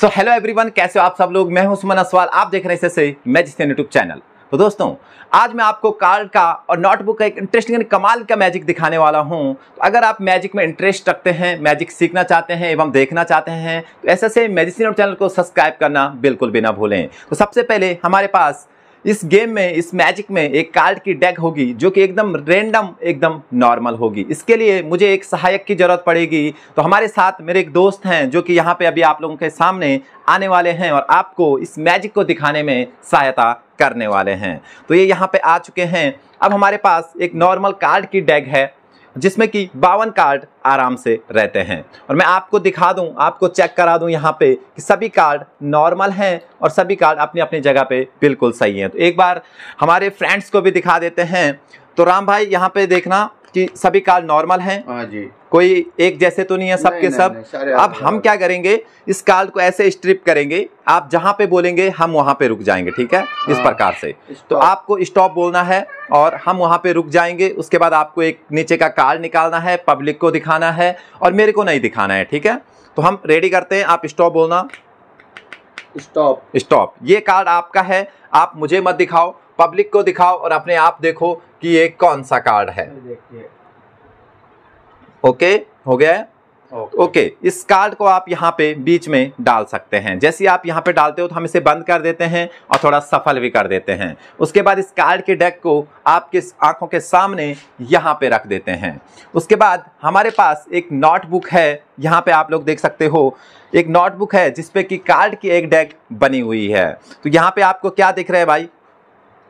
So hello everyone कैसे हो आप सब लोग मैं हूं सुमन असवाल आप देख रहे हैं इससे जिसने यूट्यूब चैनल तो दोस्तों आज मैं आपको कार्ड का और नोटबुक का एक इंटरेस्टिंग यानी कमाल का मैजिक दिखाने वाला हूं तो अगर आप मैजिक में इंटरेस्ट रखते हैं मैजिक सीखना चाहते हैं एवं देखना चाहते हैं तो ऐसे से मेजिसिन चैनल को सब्सक्राइब करना बिल्कुल भी ना भूलें तो सबसे पहले हमारे पास इस गेम में इस मैजिक में एक कार्ड की डेक होगी जो कि एकदम रेंडम एकदम नॉर्मल होगी इसके लिए मुझे एक सहायक की ज़रूरत पड़ेगी तो हमारे साथ मेरे एक दोस्त हैं जो कि यहाँ पे अभी आप लोगों के सामने आने वाले हैं और आपको इस मैजिक को दिखाने में सहायता करने वाले हैं तो ये यहाँ पे आ चुके हैं अब हमारे पास एक नॉर्मल कार्ड की डेग है जिसमें कि बावन कार्ड आराम से रहते हैं और मैं आपको दिखा दूं आपको चेक करा दूं यहाँ पे कि सभी कार्ड नॉर्मल हैं और सभी कार्ड अपनी अपनी जगह पे बिल्कुल सही हैं तो एक बार हमारे फ्रेंड्स को भी दिखा देते हैं तो राम भाई यहाँ पे देखना कि सभी काल नॉर्मल हैं हाँ जी कोई एक जैसे तो नहीं है सब नहीं, के नहीं, सब नहीं, अब हम क्या करेंगे इस काल को ऐसे स्ट्रिप करेंगे आप जहाँ पे बोलेंगे हम वहाँ पे रुक जाएंगे ठीक है इस हाँ। प्रकार से तो आपको स्टॉप बोलना है और हम वहाँ पे रुक जाएंगे उसके बाद आपको एक नीचे का काल निकालना है पब्लिक को दिखाना है और मेरे को नहीं दिखाना है ठीक है तो हम रेडी करते हैं आप स्टॉप बोलना स्टॉप स्टॉप ये कार्ड आपका है आप मुझे मत दिखाओ पब्लिक को दिखाओ और अपने आप देखो कि ये कौन सा कार्ड है ओके हो गया ओके okay. okay, इस कार्ड को आप यहाँ पे बीच में डाल सकते हैं जैसे आप यहाँ पे डालते हो तो हम इसे बंद कर देते हैं और थोड़ा सफल भी कर देते हैं उसके बाद इस कार्ड के डेक को आपके आंखों के सामने यहाँ पे रख देते हैं उसके बाद हमारे पास एक नोटबुक है यहाँ पे आप लोग देख सकते हो एक नोटबुक है जिसपे कि कार्ड की एक डेक बनी हुई है तो यहाँ पे आपको क्या दिख रहा है भाई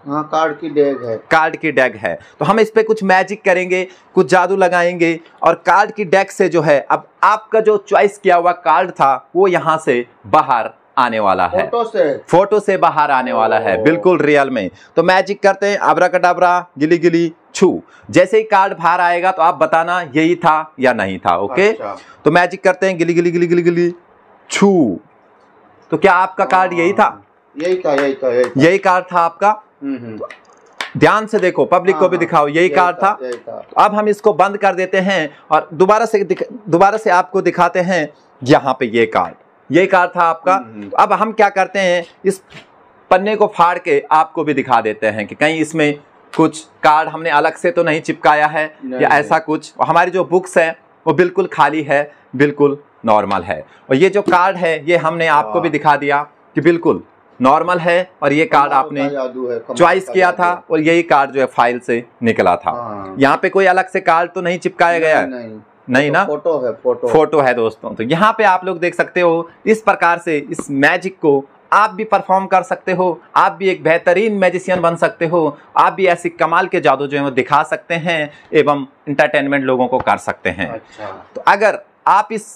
कार्ड हाँ, की डेग है कार्ड की डेग है तो हम इस पर कुछ मैजिक करेंगे कुछ जादू लगाएंगे और कार्ड की डेग से जो है अब आपका जो चॉइस किया हुआ कार्ड था वो यहाँ से बाहर आने वाला है फोटो से फोटो से बाहर आने वाला है oh. बिल्कुल रियल में तो मैजिक करते हैं अबरा कटाबरा गिली गिली छू जैसे ही कार्ड बाहर आएगा तो आप बताना यही था या नहीं था ओके अच्छा। तो मैजिक करते हैं गिली गिली गिली गिली गिली छू तो क्या आपका कार्ड हाँ, यही था यही था यही था यही कार्ड था आपका ध्यान से देखो पब्लिक को भी हाँ, हाँ। दिखाओ यही कार था, था।, अब हम इसको बंद कर देते हैं और दोबारा से दोबारा से आपको दिखाते हैं यहाँ पे ये कार ये कार था आपका अब हम क्या करते हैं इस पन्ने को फाड़ के आपको भी दिखा देते हैं कि कहीं इसमें कुछ कार्ड हमने अलग से तो नहीं चिपकाया है या ऐसा कुछ हमारी जो बुक्स है वो बिल्कुल खाली है बिल्कुल नॉर्मल है और ये जो कार्ड है ये हमने आपको भी हाँ। दिखा दिया कि बिल्कुल नॉर्मल है और ये कार्ड आपने चॉइस किया था और यही कार्ड जो है फाइल से निकला था हाँ। यहाँ पे कोई अलग से कार्ड तो नहीं चिपकाया गया नहीं तो ना फोटो है फोटो फोटो है दोस्तों तो यहाँ पे आप लोग देख सकते हो इस प्रकार से इस मैजिक को आप भी परफॉर्म कर सकते हो आप भी एक बेहतरीन मैजिशियन बन सकते हो आप भी ऐसी कमाल के जादू जो है वो दिखा सकते हैं एवं इंटरटेनमेंट लोगों को कर सकते हैं अच्छा। तो अगर आप इस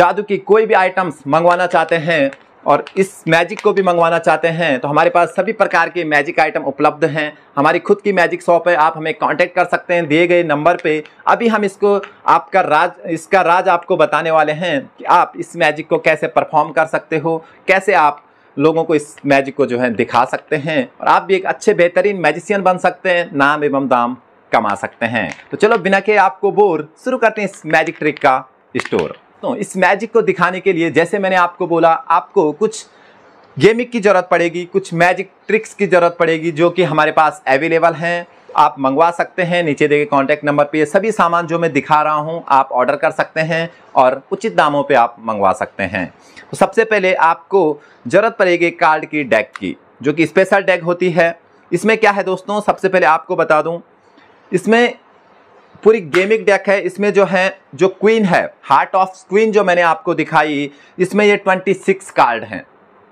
जादू की कोई भी आइटम्स मंगवाना चाहते हैं और इस मैजिक को भी मंगवाना चाहते हैं तो हमारे पास सभी प्रकार के मैजिक आइटम उपलब्ध हैं हमारी खुद की मैजिक शॉप है आप हमें कांटेक्ट कर सकते हैं दिए गए नंबर पे अभी हम इसको आपका राज इसका राज आपको बताने वाले हैं कि आप इस मैजिक को कैसे परफॉर्म कर सकते हो कैसे आप लोगों को इस मैजिक को जो है दिखा सकते हैं और आप भी एक अच्छे बेहतरीन मैजिशियन बन सकते हैं नाम एवं दाम कमा सकते हैं तो चलो बिना के आपको बोर शुरू करते हैं इस मैजिक ट्रिक का स्टोर तो इस मैजिक को दिखाने के लिए जैसे मैंने आपको बोला आपको कुछ गेमिक की ज़रूरत पड़ेगी कुछ मैजिक ट्रिक्स की ज़रूरत पड़ेगी जो कि हमारे पास अवेलेबल हैं आप मंगवा सकते हैं नीचे दिए गए कॉन्टैक्ट नंबर पे सभी सामान जो मैं दिखा रहा हूँ आप ऑर्डर कर सकते हैं और उचित दामों पे आप मंगवा सकते हैं तो सबसे पहले आपको ज़रूरत पड़ेगी कार्ड की डेक की जो कि स्पेशल डेक होती है इसमें क्या है दोस्तों सबसे पहले आपको बता दूँ इसमें पूरी गेमिंग डेक है इसमें जो है जो क्वीन है हार्ट ऑफ क्वीन जो मैंने आपको दिखाई इसमें ये 26 कार्ड हैं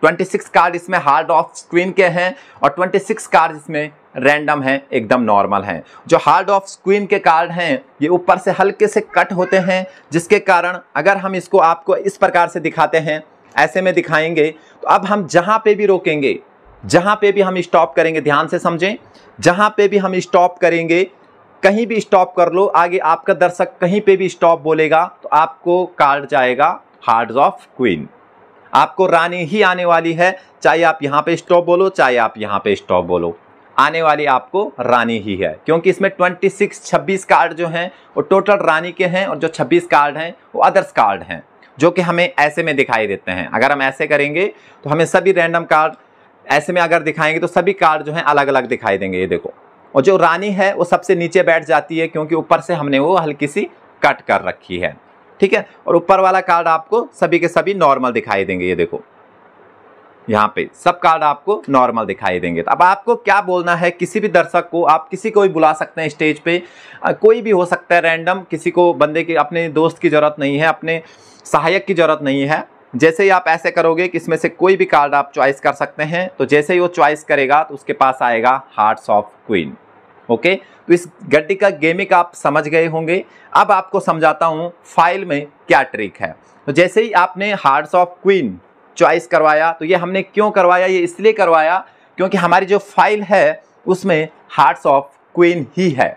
26 कार्ड इसमें हार्ट ऑफ क्वीन के हैं और 26 कार्ड इसमें रैंडम हैं एकदम नॉर्मल हैं जो हार्ड ऑफ क्वीन के कार्ड हैं ये ऊपर से हल्के से कट होते हैं जिसके कारण अगर हम इसको आपको इस प्रकार से दिखाते हैं ऐसे में दिखाएंगे तो अब हम जहाँ पर भी रोकेंगे जहाँ पर भी हम स्टॉप करेंगे ध्यान से समझें जहाँ पर भी हम स्टॉप करेंगे कहीं भी स्टॉप कर लो आगे आपका दर्शक कहीं पे भी स्टॉप बोलेगा तो आपको कार्ड जाएगा हार्ड्स ऑफ क्वीन आपको रानी ही आने वाली है चाहे आप यहाँ पे स्टॉप बोलो चाहे आप यहाँ पे स्टॉप बोलो आने वाली आपको रानी ही है क्योंकि इसमें 26 26 कार्ड जो हैं वो टोटल रानी के हैं और जो 26 कार्ड हैं वो अदर्स कार्ड हैं जो कि हमें ऐसे में दिखाई देते हैं अगर हम ऐसे करेंगे तो हमें सभी रैंडम कार्ड ऐसे में अगर दिखाएंगे तो सभी कार्ड जो हैं अलग अलग दिखाई देंगे ये देखो और जो रानी है वो सबसे नीचे बैठ जाती है क्योंकि ऊपर से हमने वो हल्की सी कट कर रखी है ठीक है और ऊपर वाला कार्ड आपको सभी के सभी नॉर्मल दिखाई देंगे ये देखो यहाँ पे सब कार्ड आपको नॉर्मल दिखाई देंगे तो अब आपको क्या बोलना है किसी भी दर्शक को आप किसी को भी बुला सकते हैं स्टेज पे कोई भी हो सकता है रैंडम किसी को बंदे के अपने दोस्त की ज़रूरत नहीं है अपने सहायक की ज़रूरत नहीं है जैसे ही आप ऐसे करोगे कि इसमें से कोई भी कार्ड आप चॉइस कर सकते हैं तो जैसे ही वो चॉइस करेगा तो उसके पास आएगा हार्ट्स ऑफ क्वीन ओके तो इस गड्डी का गेमिंग आप समझ गए होंगे अब आपको समझाता हूँ फाइल में क्या ट्रिक है तो जैसे ही आपने हार्ट्स ऑफ क्वीन चॉइस करवाया तो ये हमने क्यों करवाया ये इसलिए करवाया क्योंकि हमारी जो फाइल है उसमें हार्ट्स ऑफ क्वीन ही है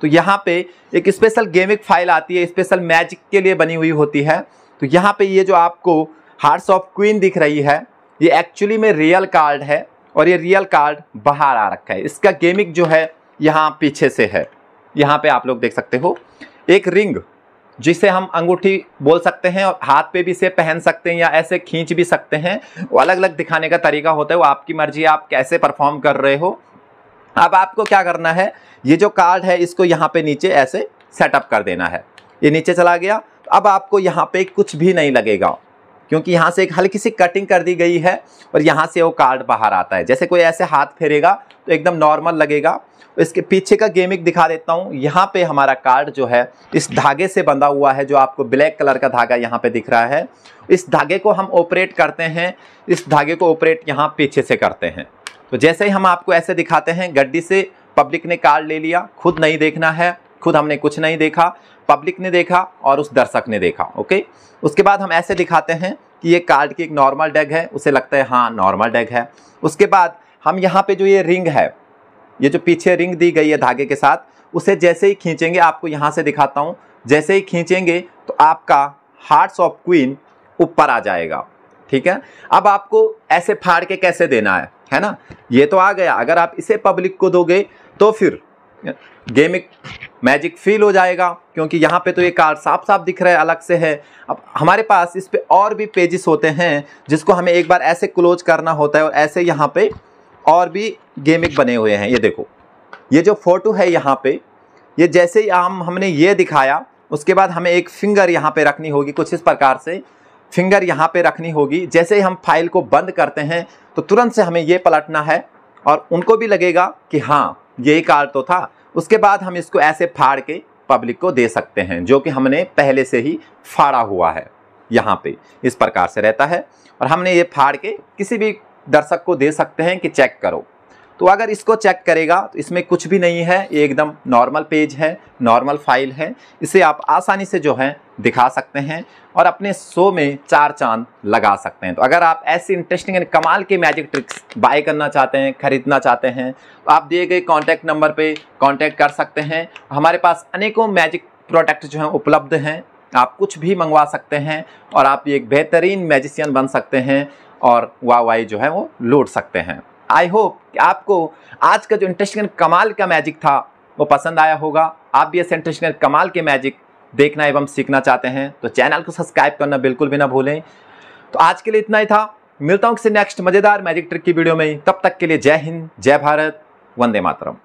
तो यहाँ पे एक स्पेशल गेमिक फाइल आती है स्पेशल मैजिक के लिए बनी हुई होती है तो यहाँ पे ये जो आपको हार्ट्स ऑफ क्वीन दिख रही है ये एक्चुअली में रियल कार्ड है और ये रियल कार्ड बाहर आ रखा है इसका गेमिक जो है यहाँ पीछे से है यहाँ पे आप लोग देख सकते हो एक रिंग जिसे हम अंगूठी बोल सकते हैं और हाथ पे भी इसे पहन सकते हैं या ऐसे खींच भी सकते हैं वो अलग अलग दिखाने का तरीका होता है वो आपकी मर्जी आप कैसे परफॉर्म कर रहे हो अब आपको क्या करना है ये जो कार्ड है इसको यहाँ पे नीचे ऐसे सेटअप कर देना है ये नीचे चला गया अब आपको यहाँ पे कुछ भी नहीं लगेगा क्योंकि यहाँ से एक हल्की सी कटिंग कर दी गई है और यहाँ से वो कार्ड बाहर आता है जैसे कोई ऐसे हाथ फेरेगा तो एकदम नॉर्मल लगेगा इसके पीछे का गेमिंग दिखा देता हूँ यहाँ पे हमारा कार्ड जो है इस धागे से बंधा हुआ है जो आपको ब्लैक कलर का धागा यहाँ पे दिख रहा है इस धागे को हम ऑपरेट करते हैं इस धागे को ऑपरेट यहाँ पीछे से करते हैं तो जैसे ही हम आपको ऐसे दिखाते हैं गड्डी से पब्लिक ने कार्ड ले लिया खुद नहीं देखना है खुद हमने कुछ नहीं देखा पब्लिक ने देखा और उस दर्शक ने देखा ओके उसके बाद हम ऐसे दिखाते हैं कि ये कार्ड की एक नॉर्मल डेग है उसे लगता है हाँ नॉर्मल डेग है उसके बाद हम यहाँ पे जो ये रिंग है ये जो पीछे रिंग दी गई है धागे के साथ उसे जैसे ही खींचेंगे आपको यहाँ से दिखाता हूँ जैसे ही खींचेंगे तो आपका हार्ट्स ऑफ क्वीन ऊपर आ जाएगा ठीक है अब आपको ऐसे फाड़ के कैसे देना है है ना ये तो आ गया अगर आप इसे पब्लिक को दोगे तो फिर गेमिक मैजिक फील हो जाएगा क्योंकि यहाँ पे तो ये कार साफ साफ दिख रहा है अलग से है अब हमारे पास इस पर और भी पेजेस होते हैं जिसको हमें एक बार ऐसे क्लोज करना होता है और ऐसे यहाँ पे और भी गेमिक बने हुए हैं ये देखो ये जो फ़ोटो है यहाँ पे ये जैसे ही आम हमने ये दिखाया उसके बाद हमें एक फिंगर यहाँ पर रखनी होगी कुछ इस प्रकार से फिंगर यहाँ पर रखनी होगी जैसे ही हम फाइल को बंद करते हैं तो तुरंत से हमें ये पलटना है और उनको भी लगेगा कि हाँ यही कार्ड तो था उसके बाद हम इसको ऐसे फाड़ के पब्लिक को दे सकते हैं जो कि हमने पहले से ही फाड़ा हुआ है यहाँ पे इस प्रकार से रहता है और हमने ये फाड़ के किसी भी दर्शक को दे सकते हैं कि चेक करो तो अगर इसको चेक करेगा तो इसमें कुछ भी नहीं है ये एकदम नॉर्मल पेज है नॉर्मल फाइल है इसे आप आसानी से जो है दिखा सकते हैं और अपने शो में चार चांद लगा सकते हैं तो अगर आप ऐसी इंटरेस्टिंग एंड कमाल के मैजिक ट्रिक्स बाय करना चाहते हैं खरीदना चाहते हैं तो आप दिए गए कॉन्टैक्ट नंबर पर कॉन्टैक्ट कर सकते हैं हमारे पास अनेकों मैजिक प्रोडक्ट जो हैं उपलब्ध हैं आप कुछ भी मंगवा सकते हैं और आप एक बेहतरीन मैजिशियन बन सकते हैं और वाह वाई जो है वो लूट सकते हैं आई होप कि आपको आज का जो इंटरेस्टिंग कमाल का मैजिक था वो पसंद आया होगा आप भी ऐसे इंटरेस्टिंग कमाल के मैजिक देखना एवं सीखना चाहते हैं तो चैनल को सब्सक्राइब करना बिल्कुल भी ना भूलें तो आज के लिए इतना ही था मिलता हूँ किसी नेक्स्ट मज़ेदार मैजिक ट्रिक की वीडियो में तब तक के लिए जय हिंद जय भारत वंदे मातरम